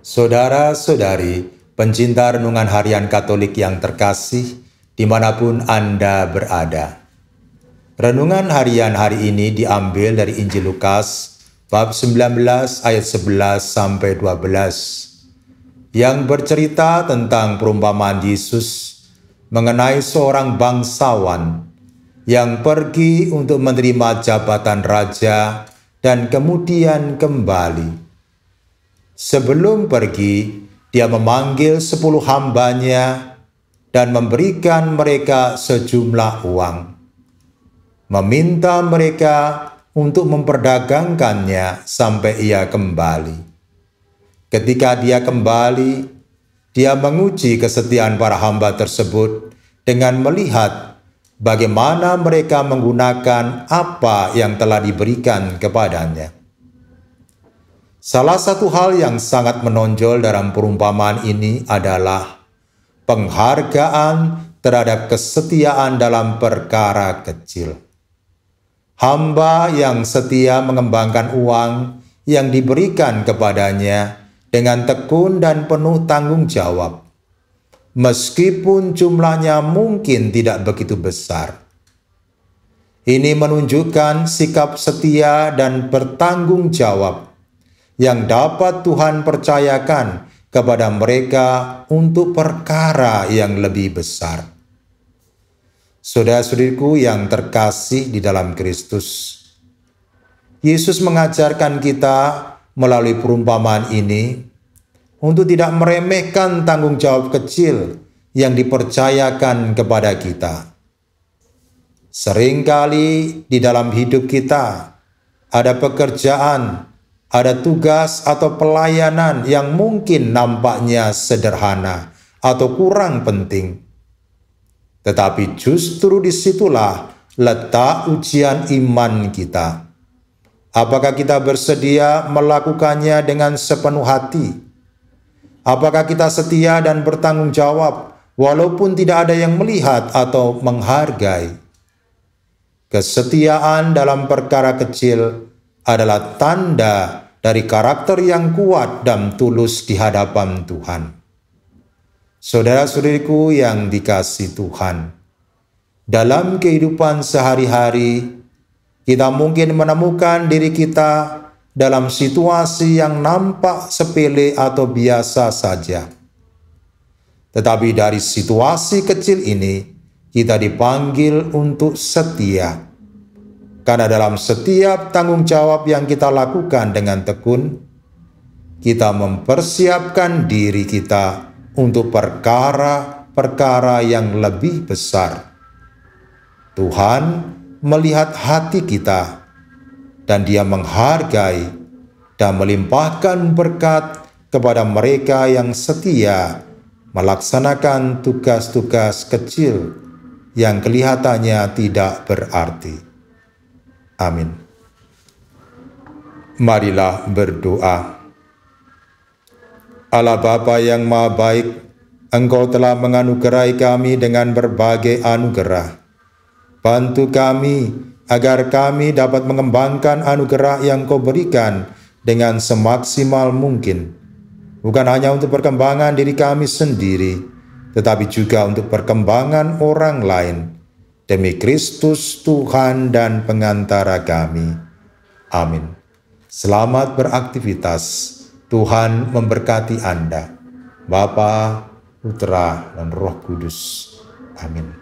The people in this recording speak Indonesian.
Saudara-saudari, pencinta renungan harian Katolik yang terkasih, dimanapun Anda berada. Renungan harian hari ini diambil dari Injil Lukas, bab 19 ayat 11 sampai 12, yang bercerita tentang perumpamaan Yesus mengenai seorang bangsawan yang pergi untuk menerima jabatan raja dan kemudian kembali. Sebelum pergi, dia memanggil sepuluh hambanya dan memberikan mereka sejumlah uang. Meminta mereka untuk memperdagangkannya sampai ia kembali. Ketika dia kembali, dia menguji kesetiaan para hamba tersebut dengan melihat bagaimana mereka menggunakan apa yang telah diberikan kepadanya. Salah satu hal yang sangat menonjol dalam perumpamaan ini adalah penghargaan terhadap kesetiaan dalam perkara kecil. Hamba yang setia mengembangkan uang yang diberikan kepadanya dengan tekun dan penuh tanggung jawab, meskipun jumlahnya mungkin tidak begitu besar. Ini menunjukkan sikap setia dan bertanggung jawab yang dapat Tuhan percayakan kepada mereka untuk perkara yang lebih besar. Saudara-saudariku yang terkasih di dalam Kristus, Yesus mengajarkan kita melalui perumpamaan ini untuk tidak meremehkan tanggung jawab kecil yang dipercayakan kepada kita. Seringkali di dalam hidup kita ada pekerjaan ada tugas atau pelayanan yang mungkin nampaknya sederhana atau kurang penting. Tetapi justru disitulah letak ujian iman kita. Apakah kita bersedia melakukannya dengan sepenuh hati? Apakah kita setia dan bertanggung jawab walaupun tidak ada yang melihat atau menghargai? Kesetiaan dalam perkara kecil adalah tanda dari karakter yang kuat dan tulus di hadapan Tuhan. Saudara-saudariku yang dikasih Tuhan, dalam kehidupan sehari-hari kita mungkin menemukan diri kita dalam situasi yang nampak sepele atau biasa saja. Tetapi dari situasi kecil ini, kita dipanggil untuk setia karena dalam setiap tanggung jawab yang kita lakukan dengan tekun, kita mempersiapkan diri kita untuk perkara-perkara yang lebih besar. Tuhan melihat hati kita dan dia menghargai dan melimpahkan berkat kepada mereka yang setia melaksanakan tugas-tugas kecil yang kelihatannya tidak berarti. Amin. Marilah berdoa. Allah Bapa yang Maha Baik, Engkau telah menganugerai kami dengan berbagai anugerah. Bantu kami agar kami dapat mengembangkan anugerah yang Kau berikan dengan semaksimal mungkin. Bukan hanya untuk perkembangan diri kami sendiri, tetapi juga untuk perkembangan orang lain Demi Kristus Tuhan dan pengantara kami. Amin. Selamat beraktivitas. Tuhan memberkati Anda. Bapa, Putra, dan Roh Kudus. Amin.